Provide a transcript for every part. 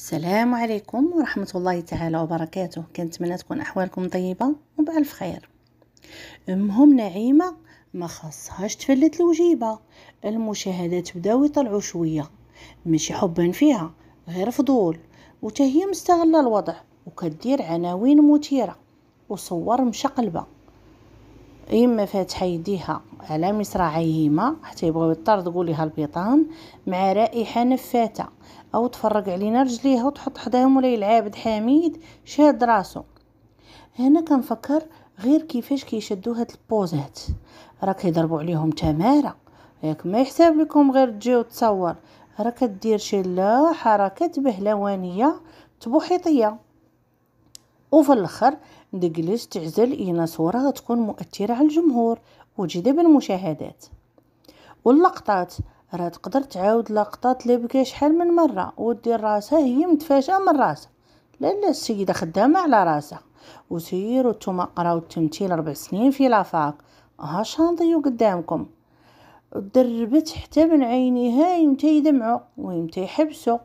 السلام عليكم ورحمة الله تعالى وبركاته كنتمنى تكون أحوالكم طيبة وبألف خير أمهم نعيمة ما خاصهاش تفلت الوجيبة المشاهدات بداو يطلعوا شوية ماشي حبا فيها غير فضول وتهي مستغلة الوضع وكدير عناوين مثيرة وصور مشقلبة اما فاتحه يديها على مصراعيهما حتى يبغيو يطردقوا ليها البيطان مع رائحه نفاته او تفرق علينا رجليها وتحط حداهم ولا العابد حميد شاد راسو هنا كنفكر غير كيفاش كيشدوا هاد البوزات راه كيضربوا عليهم تماره ياك ما يحسب لكم غير تجيو تصور راه كدير شي لا حركات بهلوانيه تبوحيطيه وفي الأخر دجلس تعزل إلى صورة غتكون مؤثرة على الجمهور وجذب المشاهدات واللقطات راه تقدر تعاود لقطات اللي بكا شحال من مرة ودير راسها هي متفاجئة من راسها لا لا السيدة خدامة على راسها وسير وانتم قراو التمثيل ربع سنين في لافاك ها شانطيو قدامكم دربت حتى من عينيها يمتى يدمعو ويمتى يحبسو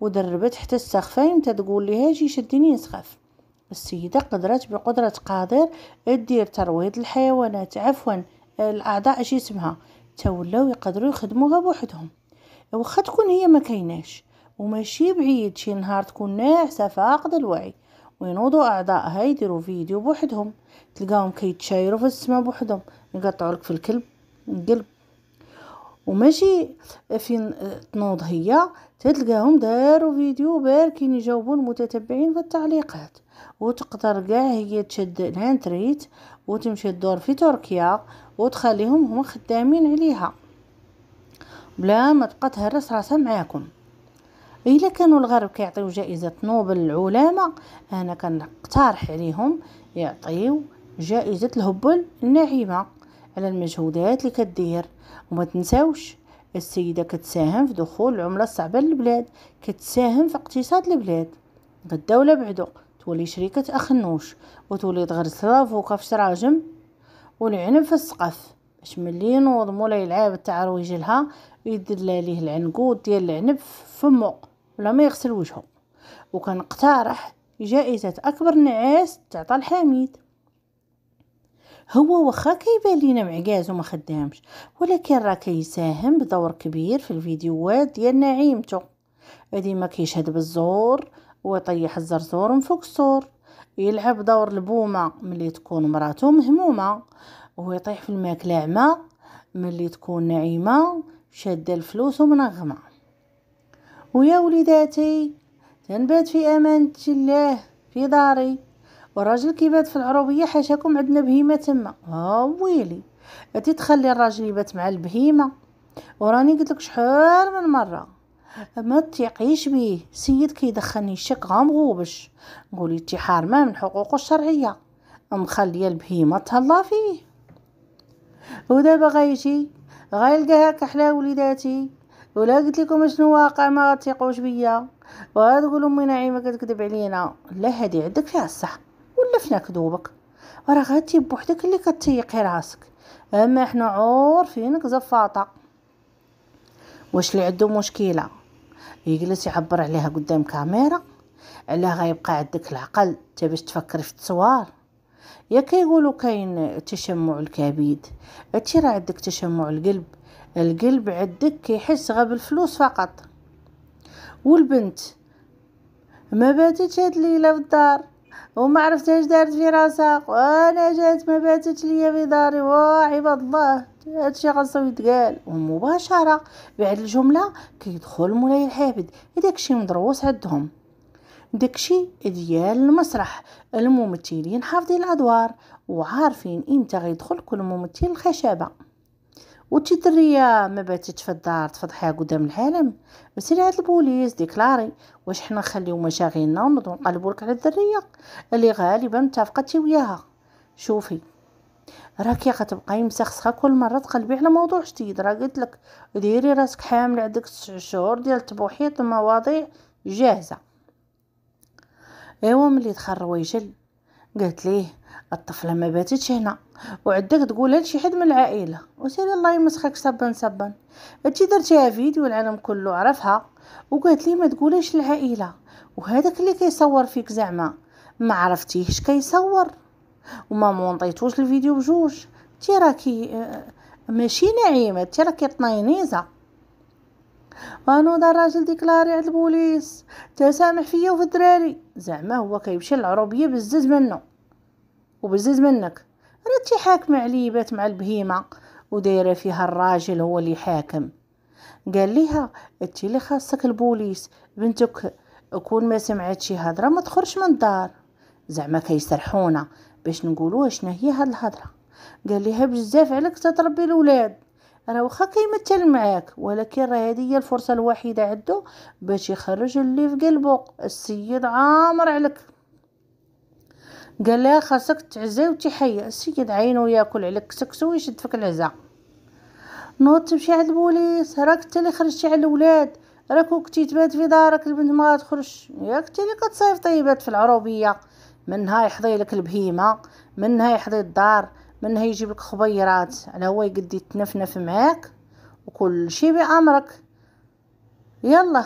ودربت حتى السخفة يمتى تقول ليها جي شديني نسخف السيدة قدرت بقدرة قادر دير ترويض الحيوانات عفوا الأعضاء اش اسمها تولاو يقدروا يخدموها بوحدهم واخا تكون هي ما كايناش وماشي بعيد شي نهار تكون ناعسة فاقدة الوعي وينوضوا أعضائها يديروا فيديو بوحدهم تلقاهم كيتشايروا في السما بوحدهم يقطعوا لك في الكلب القلب وماشي فين تنوض هي تلقاهم داروا فيديو باركين يجاوبوا المتتبعين في التعليقات وتقدر كاع هي تشد الهاند وتمشي تدور في تركيا وتخليهم هما خدامين عليها بلا ما تبقى تهرس راسها معاكم الا كانوا الغرب كيعطيو جائزه نوبل للعلماء انا كنقترح عليهم يعطيو جائزه الهبل الناعمه على المجهودات اللي كدير وما تنساوش السيدة كتساهم في دخول العملة الصعبة للبلاد كتساهم في اقتصاد البلاد الدولة بعدو تولي شركة أخنوش وتولي تغرسها فوكا في شراجم والعنب في السقف باش ملي ينوض مولاي العاب التعرويج لها يدلا ليه العنقود ديال العنب فمو ولا ما يغسل وجهه وكنقترح جائزة أكبر نعاس تعطى لحميد هو واخا كيبان لينا معكاز وما خدامش ولكن راه كيساهم بدور كبير في الفيديوهات ديال نعيمته ديما كيشهد بالزور ويطيح الزرزور من فوق السور يلعب دور البومة ملي تكون مراته مهمومة ويطيح في الماكلة عمى ملي تكون نعيمة شادة الفلوس ومنغمة ويا وليداتي تنبات في أمانة الله في داري والراجل كيبات في العروبية حاشاكم عندنا بهيمة تما ها ويلي تخلي الراجل يبات مع البهيمة وراني قلت لك شحال من مره ما تيقيش بيه سيد كيدخلني الشك غامغوبش مغوبش نقول التحار ما من حقوقه الشرعيه مخليه البهيمه تهلا فيه ودابا غيجي غيلقى هاك حلا وليداتي ولا قلت لكم شنو واقع ما تيقوش بيا وغتقول امي نعيمه كتكذب علينا لا هادي عندك فيها الصح ولفنا كذوبك وراه غاتي بوحدك اللي كتيقي راسك اما حنا عور فينك زفاطه واش اللي عنده مشكله يجلس يعبر عليها قدام كاميرا علاه غيبقى عندك العقل تا باش تفكري في التصوار يا كيقولوا كاين تشمع الكبد هادشي راه عندك تشمع القلب القلب عندك كيحس غا بالفلوس فقط والبنت ما باتتش هاد الليله في الدار وما عرفتهاش دارت في راسها وانا جات ما باتت ليا في داري عباد الله هادشي غنصاوب يتقال ومباشرة بعد الجملة كيدخل مولاي الحافد داكشي مدروس عندهم داكشي ديال المسرح الممثلين حافظين الادوار وعارفين امتى غيدخل كل ممثل الخشبه وتي الدريه ما باتت في الدار تفضحها قدام العالم مسير هاد البوليس ديكلاري واش حنا نخليو مشاغلنا ونضو نقلبو لك على الدريه اللي غالبا متفقتي وياها شوفي راكي غتبقاي مسخسخه كل مره تقلبي على موضوع جديد راه قلت لك ديري راسك حامله عندك 9 شهور ديال التبوحيط المواضيع جاهزه ايوا ملي دخل رويجل قالت ليه الطفله ما باتتش هنا وعدك تقولها لشي حد من العائله وسير الله يمسخك سبا سبا انتي درتيها فيديو العالم كله عرفها وقالت لي ما تقوليش العائله وهذاك اللي كيصور فيك زعما ما عرفتيهش كيصور وما مونطيتوش الفيديو بجوج تي راكي ماشي نعيمه تي راكي طنينيزه وانوضه الراجل ديكلاري عند البوليس تسامح فيا وفي الدراري زعما هو كيمشي للعروبيه بزز منه وبزز منك راه حاكمه عليه بات مع البهيمه ودايره فيها الراجل هو اللي حاكم قال ليها انت اللي خاصك البوليس بنتك كون ما سمعت شي هضره ما تخرجش من الدار زعما كيسرحونا باش نقولوا شنو هي هاد الهضره قال لها بزاف عليك تتربي الاولاد راه واخا كيمثل معاك ولكن راه هذه هي الفرصه الوحيده عندو باش يخرج اللي في قلبو السيد عامر عليك قال لها خاصك تعزي وتحيا السيد عينو ياكل عليك كسكسو ويشد فيك العزا نوض تمشي عند البوليس راك انت اللي خرجتي على الاولاد راك كنتي تبات في دارك البنت ما تخرج ياك انت اللي كتصيفطي طيبات في العروبيه منها يحضي لك البهيمة منها يحضي الدار منها يجيب لك خبيرات على هو يقدي يتنفنف معاك وكل شي بأمرك يلا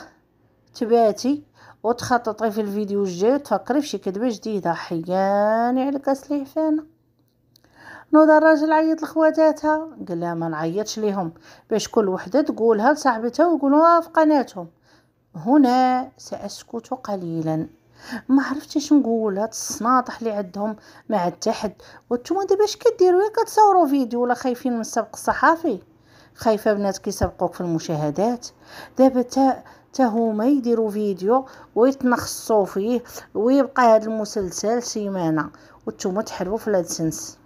تباتي وتخططي في الفيديو الجاي وتفكري في شي كدبه جديده حياني على كاس سليح نوض الراجل عيط لخواتاتها قال لها ما نعيطش ليهم باش كل وحده تقولها لصاحبتها ويقولوها في قناتهم هنا ساسكت قليلا ما عرفتش اش نقول هاد الصناطح اللي عندهم ما عاد حتى حد وانتوما دابا اش كديروا يا كتصوروا فيديو ولا خايفين من السبق الصحافي خايفه بنات كيسبقوك في المشاهدات دابا تا تا هما يديروا فيديو ويتنخصوا فيه ويبقى هاد المسلسل سيمانه وانتوما تحلوا في الادسنس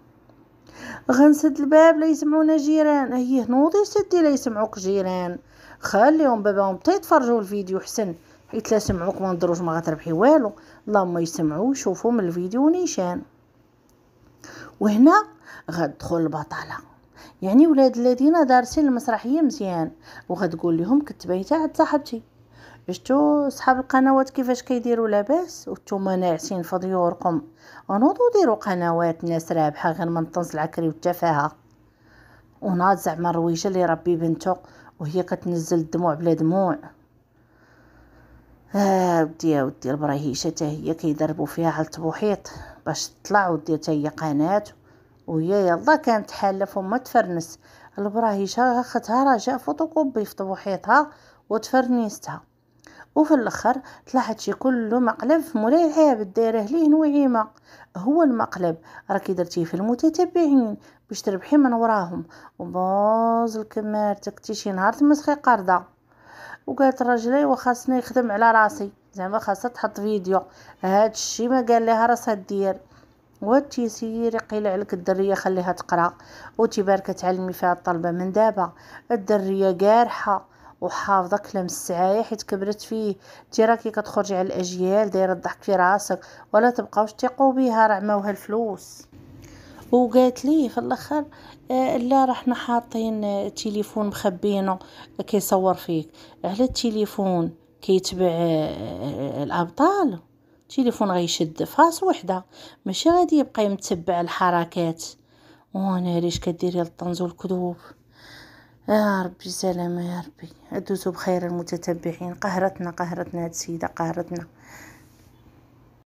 غنسد الباب لا يسمعونا جيران هي نوضي سدي لا يسمعوك جيران خليهم باباهم تيتفرجوا الفيديو حسن حيت لا سمعوك ما ندروش ما غتربحي والو اللهم يسمعوا ويشوفوا من الفيديو نيشان وهنا غتدخل البطاله يعني ولاد الذين دارسين المسرحيه مزيان وغتقول لهم كنت عند صاحبتي شفتوا صحاب القنوات كيفاش كيديروا لاباس وانتم ناعسين في ديوركم انوضوا ديروا قنوات ناس رابحه غير من طنز العكري والتفاهه وناض زعما الرويجه اللي ربي بنته وهي كتنزل الدموع بلا دموع آه ودي ودي البراهيشه حتى هي كيضربوا فيها على التبوحيط باش تطلع ودي حتى هي قناه وهي يلا كانت حاله فما تفرنس البراهيشه راه جا فوتوكوبي في طبوحيطها وتفرنيستها وفي الاخر طلعت شي كله مقلب في مولاي العابد دايره ليه نوعيمه هو المقلب راكي درتيه في المتتبعين باش تربحي من وراهم وبوز الكمار تي شي نهار تمسخي قرضه وقالت راجلي وخاصني نخدم على راسي زعما خاصها تحط فيديو هاد الشيء ما قال لها راسها دير واتي سيري قيل عليك الدريه خليها تقرا وتبارك تعلمي فيها الطلبه من دابا الدريه قارحه وحافظه كلام السعايه حيت كبرت فيه تي راكي كتخرجي على الاجيال دايره الضحك في راسك ولا تبقاوش تيقوا بها راه عماوها الفلوس وقالت لي في الاخر آه، لا رحنا حاطين آه، تليفون مخبينه آه، كيصور فيك على التليفون كيتبع الابطال تليفون غيشد فاس وحده ماشي غادي يبقى يمتبع الحركات وانا ليش كديري الطنز والكذوب يا ربي سلامة يا ربي ادوزوا بخير المتتبعين قهرتنا قهرتنا هاد السيدة قهرتنا